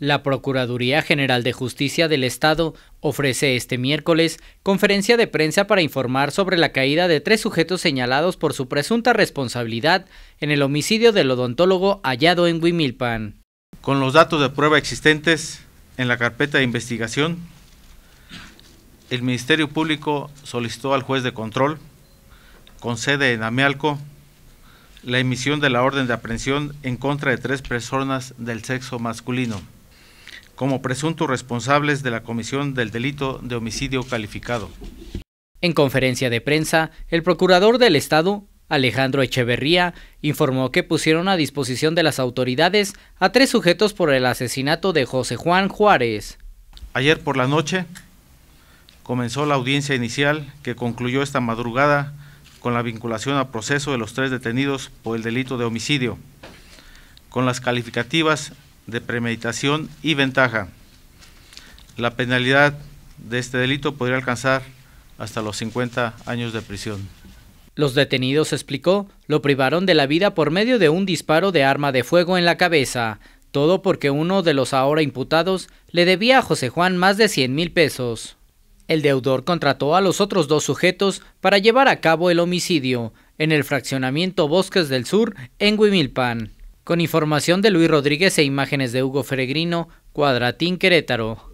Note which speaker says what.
Speaker 1: La Procuraduría General de Justicia del Estado ofrece este miércoles conferencia de prensa para informar sobre la caída de tres sujetos señalados por su presunta responsabilidad en el homicidio del odontólogo hallado en Huimilpan.
Speaker 2: Con los datos de prueba existentes en la carpeta de investigación, el Ministerio Público solicitó al juez de control, con sede en Amialco, la emisión de la orden de aprehensión en contra de tres personas del sexo masculino, como presuntos responsables de la comisión del delito de homicidio calificado.
Speaker 1: En conferencia de prensa, el procurador del Estado, Alejandro Echeverría, informó que pusieron a disposición de las autoridades a
Speaker 2: tres sujetos por el asesinato de José Juan Juárez. Ayer por la noche, comenzó la audiencia inicial que concluyó esta madrugada con la vinculación a proceso de los tres detenidos por el delito de homicidio, con las calificativas de premeditación y ventaja. La penalidad de este delito podría alcanzar hasta los 50 años de prisión.
Speaker 1: Los detenidos, explicó, lo privaron de la vida por medio de un disparo de arma de fuego en la cabeza, todo porque uno de los ahora imputados le debía a José Juan más de 100 mil pesos. El deudor contrató a los otros dos sujetos para llevar a cabo el homicidio en el fraccionamiento Bosques del Sur en Huimilpan. Con información de Luis Rodríguez e imágenes de Hugo Feregrino, Cuadratín Querétaro.